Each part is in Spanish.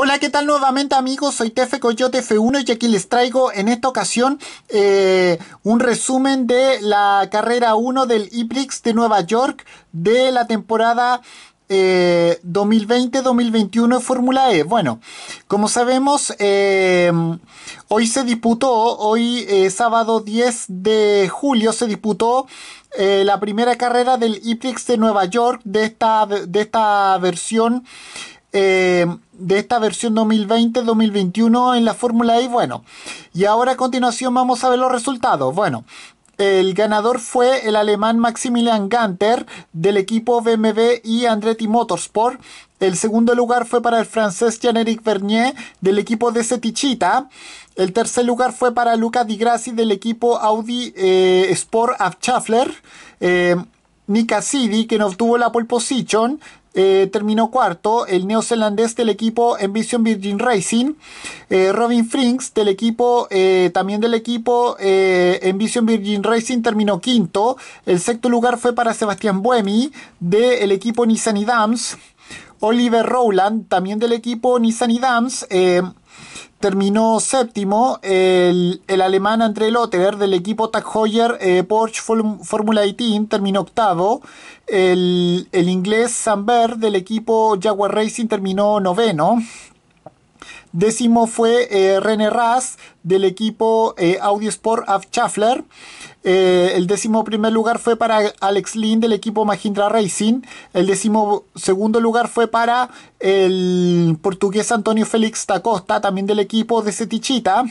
Hola, ¿qué tal nuevamente amigos? Soy Tefe Coyote F1 y aquí les traigo en esta ocasión eh, un resumen de la carrera 1 del IPRIX de Nueva York de la temporada 2020-2021 eh, de Fórmula E. Bueno, como sabemos, eh, hoy se disputó, hoy sábado 10 de julio se disputó la primera carrera del IPRIX de Nueva York de esta, de esta versión eh, de esta versión 2020-2021 en la Fórmula E. Bueno, y ahora a continuación vamos a ver los resultados. Bueno, el ganador fue el alemán Maximilian Ganter del equipo BMW y Andretti Motorsport. El segundo lugar fue para el francés Jean-Éric Vernier del equipo de Setichita. El tercer lugar fue para Luca Di Grassi del equipo Audi eh, Sport Abschaffler. Eh, Nick Cassidy, quien obtuvo la pole position. Eh, terminó cuarto, el neozelandés del equipo Envision Virgin Racing, eh, Robin Frings del equipo, eh, también del equipo Envision Virgin Racing terminó quinto, el sexto lugar fue para Sebastián Buemi del equipo Nissan y Dams, Oliver Rowland también del equipo Nissan y Dams, terminó séptimo. El, el alemán André Lotterer del equipo Tag Heuer eh, Porsche Formula 18, terminó octavo. El, el inglés Samber del equipo Jaguar Racing terminó noveno. Décimo fue eh, René Raz del equipo eh, Audi Sport eh, el décimo primer lugar fue para Alex Lynn del equipo Mahindra Racing. El décimo segundo lugar fue para el portugués Antonio Félix Tacosta, también del equipo de Cetichita.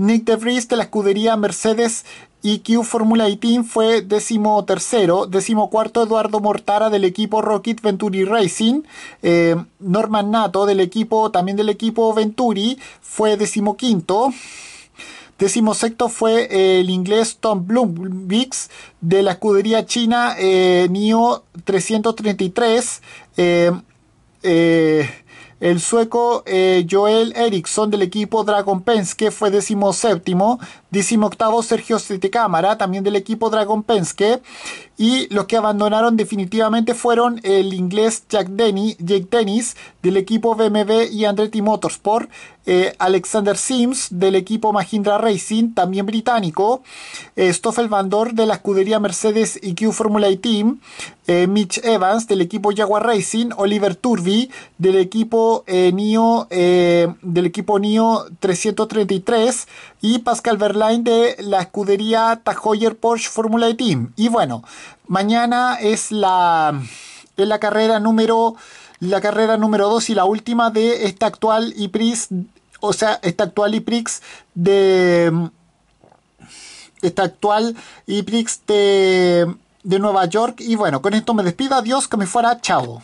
Nick de de la escudería Mercedes EQ Formula 18, fue décimo tercero, décimo cuarto Eduardo Mortara del equipo Rocket Venturi Racing, eh, Norman Nato del equipo, también del equipo Venturi, fue décimo quinto. Décimo sexto fue el inglés Tom Bloombix de la escudería china eh, NIO 333. El sueco eh, Joel Eriksson del equipo Dragon Penske fue décimo séptimo. Décimo octavo Sergio Cámara, también del equipo Dragon Penske. Y los que abandonaron definitivamente fueron el inglés Jack Denny, Jake Dennis del equipo BMW y Andretti Motorsport, eh, Alexander Sims del equipo Mahindra Racing, también británico, eh, Stoffel Vandor de la escudería Mercedes EQ Formula E Team, eh, Mitch Evans del equipo Jaguar Racing, Oliver Turvey del equipo NIO del equipo NIO 333 y Pascal Verlaine de la escudería Tajoyer Porsche Formula E Team. Y bueno, Mañana es la, la carrera número la carrera número 2 y la última de esta actual IPRIX, o sea, esta actual de esta actual de de Nueva York y bueno, con esto me despido, adiós, que me fuera, chao.